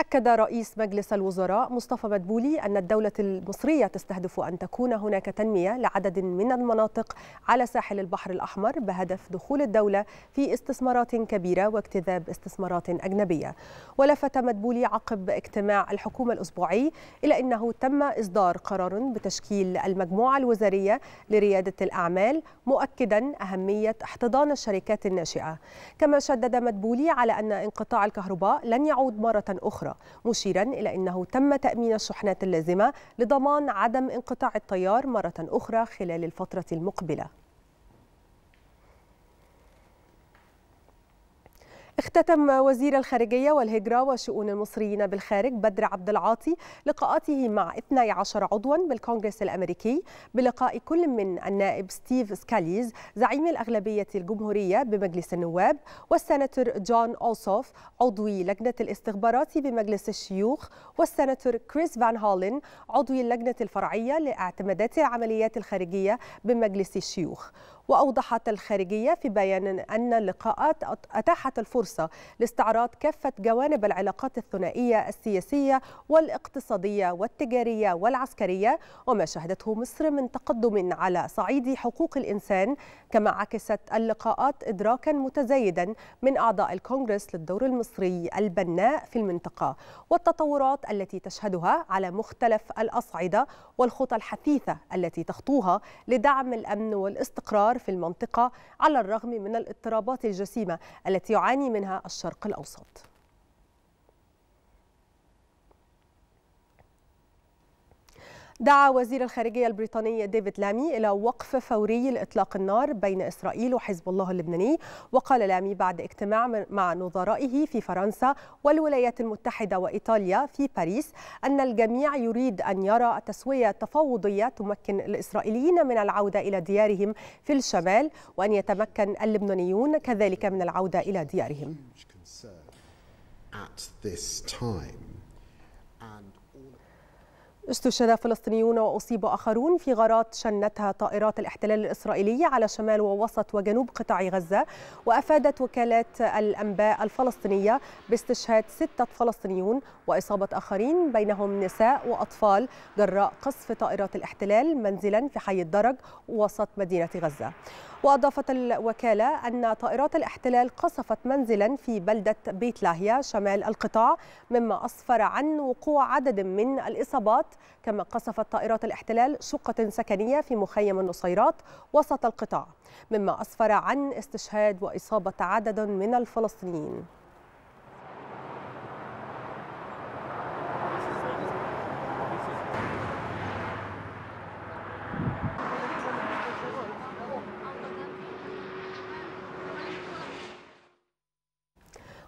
أكد رئيس مجلس الوزراء مصطفى مدبولي أن الدولة المصرية تستهدف أن تكون هناك تنمية لعدد من المناطق على ساحل البحر الأحمر بهدف دخول الدولة في استثمارات كبيرة واجتذاب استثمارات أجنبية ولفت مدبولي عقب اجتماع الحكومة الأسبوعي إلى أنه تم إصدار قرار بتشكيل المجموعة الوزارية لريادة الأعمال مؤكدا أهمية احتضان الشركات الناشئة كما شدد مدبولي على أن انقطاع الكهرباء لن يعود مرة أخرى أخرى مشيرا إلى أنه تم تأمين الشحنات اللازمة لضمان عدم انقطاع التيار مرة أخرى خلال الفترة المقبلة اختتم وزير الخارجية والهجرة وشؤون المصريين بالخارج بدر عبد العاطي لقاءاته مع 12 عضوا بالكونغرس الأمريكي بلقاء كل من النائب ستيف سكاليز زعيم الأغلبية الجمهورية بمجلس النواب والسناتور جون أوسوف عضو لجنة الاستخبارات بمجلس الشيوخ والسناتور كريس فان هولن عضو اللجنة الفرعية لاعتمادات العمليات الخارجية بمجلس الشيوخ وأوضحت الخارجية في بيان أن اللقاءات أتاحت الفرصة لاستعراض كافة جوانب العلاقات الثنائية السياسية والاقتصادية والتجارية والعسكرية وما شهدته مصر من تقدم على صعيد حقوق الإنسان كما عكست اللقاءات إدراكا متزايدا من أعضاء الكونغرس للدور المصري البناء في المنطقة والتطورات التي تشهدها على مختلف الأصعدة والخطى الحثيثة التي تخطوها لدعم الأمن والاستقرار الأسعار في المنطقة على الرغم من الاضطرابات الجسيمة التي يعاني منها الشرق الأوسط دعا وزير الخارجية البريطانية ديفيد لامي إلى وقف فوري لإطلاق النار بين إسرائيل وحزب الله اللبناني وقال لامي بعد اجتماع مع نظرائه في فرنسا والولايات المتحدة وإيطاليا في باريس أن الجميع يريد أن يرى تسوية تفاوضية تمكن الإسرائيليين من العودة إلى ديارهم في الشمال وأن يتمكن اللبنانيون كذلك من العودة إلى ديارهم. استشهد فلسطينيون واصيب اخرون في غارات شنتها طائرات الاحتلال الاسرائيلي على شمال ووسط وجنوب قطاع غزه وافادت وكالات الانباء الفلسطينيه باستشهاد سته فلسطينيون واصابه اخرين بينهم نساء واطفال جراء قصف طائرات الاحتلال منزلا في حي الدرج وسط مدينه غزه وأضافت الوكالة أن طائرات الاحتلال قصفت منزلا في بلدة بيت لاهيا شمال القطاع مما أسفر عن وقوع عدد من الإصابات كما قصفت طائرات الاحتلال شقة سكنية في مخيم النصيرات وسط القطاع مما أسفر عن استشهاد وإصابة عدد من الفلسطينيين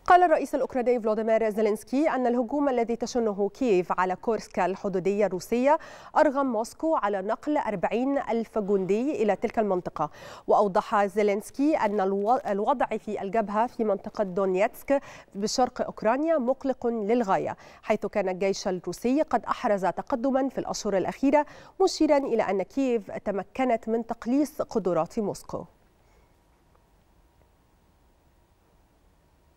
قال الرئيس الأوكراني فلاديمير زيلينسكي أن الهجوم الذي تشنه كييف على كورسكا الحدودية الروسية أرغم موسكو على نقل 40 ألف جندي إلى تلك المنطقة وأوضح زيلينسكي أن الوضع في الجبهة في منطقة دونيتسك بشرق أوكرانيا مقلق للغاية حيث كان الجيش الروسي قد أحرز تقدما في الأشهر الأخيرة مشيرا إلى أن كييف تمكنت من تقليص قدرات موسكو